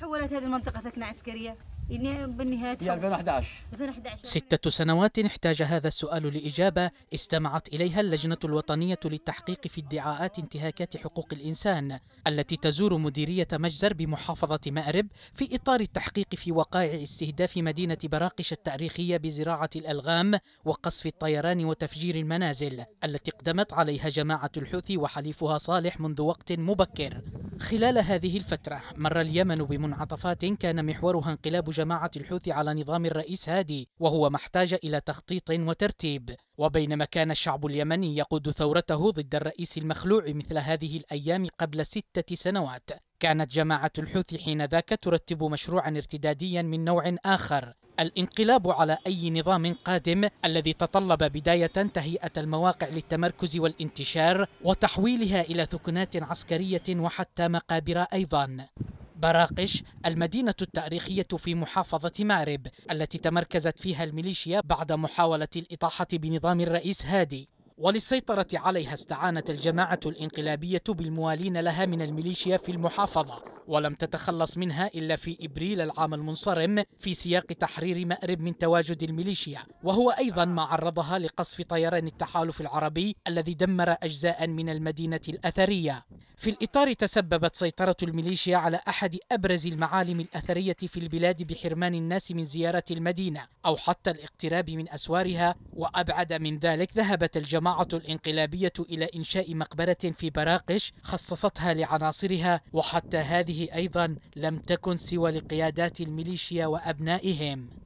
تحولت هذه المنطقة ثكنة عسكرية بالنهاية 2011 ستة سنوات احتاج هذا السؤال لإجابة استمعت إليها اللجنة الوطنية للتحقيق في ادعاءات انتهاكات حقوق الإنسان التي تزور مديرية مجزر بمحافظة مأرب في إطار التحقيق في وقائع استهداف مدينة براقش التاريخية بزراعة الألغام وقصف الطيران وتفجير المنازل التي اقدمت عليها جماعة الحوثي وحليفها صالح منذ وقت مبكر خلال هذه الفترة مر اليمن بمنعطفات كان محورها انقلاب جماعة الحوثي على نظام الرئيس هادي وهو ما احتاج إلى تخطيط وترتيب وبينما كان الشعب اليمني يقود ثورته ضد الرئيس المخلوع مثل هذه الأيام قبل ستة سنوات كانت جماعة الحوثي حين ذاك ترتب مشروعا ارتداديا من نوع آخر الانقلاب على أي نظام قادم الذي تطلب بداية تهيئة المواقع للتمركز والانتشار وتحويلها إلى ثكنات عسكرية وحتى مقابر أيضا براقش المدينة التاريخية في محافظة مأرب التي تمركزت فيها الميليشيا بعد محاولة الإطاحة بنظام الرئيس هادي وللسيطرة عليها استعانت الجماعة الانقلابية بالموالين لها من الميليشيا في المحافظة ولم تتخلص منها إلا في إبريل العام المنصرم في سياق تحرير مأرب من تواجد الميليشيا وهو أيضا ما عرضها لقصف طيران التحالف العربي الذي دمر أجزاء من المدينة الأثرية في الإطار تسببت سيطرة الميليشيا على أحد أبرز المعالم الأثرية في البلاد بحرمان الناس من زيارة المدينة أو حتى الاقتراب من أسوارها وأبعد من ذلك ذهبت الجماعة الانقلابية إلى إنشاء مقبرة في براقش خصصتها لعناصرها وحتى هذه أيضا لم تكن سوى لقيادات الميليشيا وأبنائهم